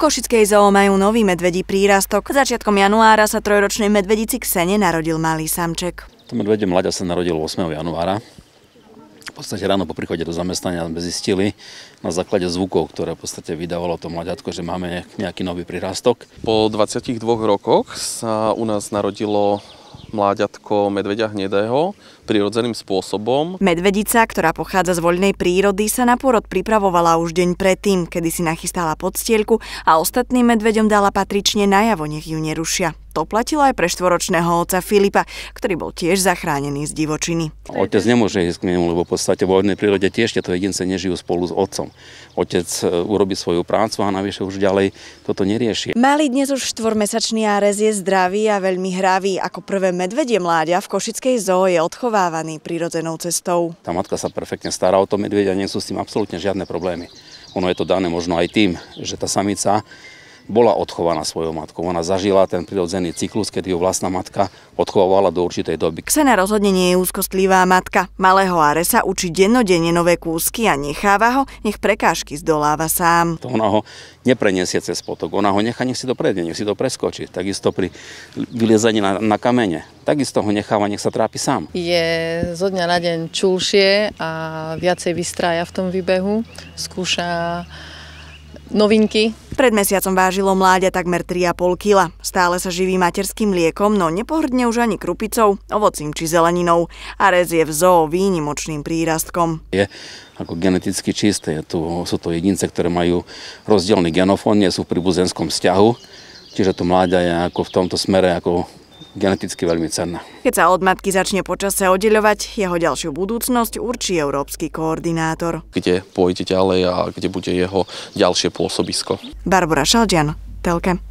Košickej zoo majú nový medvedí prírastok. Začiatkom januára sa trojročnej medvedici Ksene narodil malý samček. To medvedie mladia sa narodil 8. januára. V podstate ráno po príchode do zamestnania sme zistili na základe zvukov, ktoré v podstate vydávalo to mladiatko, že máme nejaký nový prírastok. Po 22 rokoch sa u nás narodilo mláďatko medvedia hnedého prirodzeným spôsobom. Medvedica, ktorá pochádza z voľnej prírody, sa na pôrod pripravovala už deň predtým, kedy si nachystala podstielku a ostatným medveďom dala patrične najavo, nech ju nerušia. To platilo aj pre štvoročného otca Filipa, ktorý bol tiež zachránený z divočiny. Otec nemôže ísť k nemu, lebo v podstate vo vodnej prírode tiež tieto jedince nežijú spolu s otcom. Otec e, urobí svoju prácu a navyše už ďalej toto nerieši. Malý dnes už štvormesačný árez je zdravý a veľmi hravý. Ako prvé medvedie mláďa v Košickej zoo je odchovávaný prírodzenou cestou. Tá matka sa perfektne stará o to medvedia, nie sú s tým absolútne žiadne problémy. Ono je to dané možno aj tým, že tá samica bola odchovaná svojou matkou. Ona zažila ten prirodzený cyklus, kedy ju vlastná matka odchovovala do určitej doby. Ksena rozhodne nie je úzkostlivá matka. Malého Aresa učí dennodenne nové kúsky a necháva ho, nech prekážky zdoláva sám. To ona ho nepreniesie cez potok, ona ho nechá, nech si to predne, nech si to preskočí. Takisto pri vyliezaní na, na kamene, takisto ho necháva, nech sa trápi sám. Je zo dňa na deň čulšie a viacej vystrája v tom výbehu, skúša novinky, pred mesiacom vážilo mláďa takmer 3,5 kg. Stále sa živí materským liekom, no nepohrdne už ani krupicou, ovocím či zeleninou. A rez je v zoo výnimočným prírastkom. Je ako geneticky čisté. Tu sú to jedince, ktoré majú rozdielny genofón, nie sú v príbuzenskom vzťahu. Čiže to mláďa je ako v tomto smere ako geneticky veľmi cenná. Keď sa od matky začne počasie oddeľovať, jeho ďalšiu budúcnosť určí európsky koordinátor. Kde pôjde ďalej a kde bude jeho ďalšie pôsobisko. Barbara šaldian, Telke.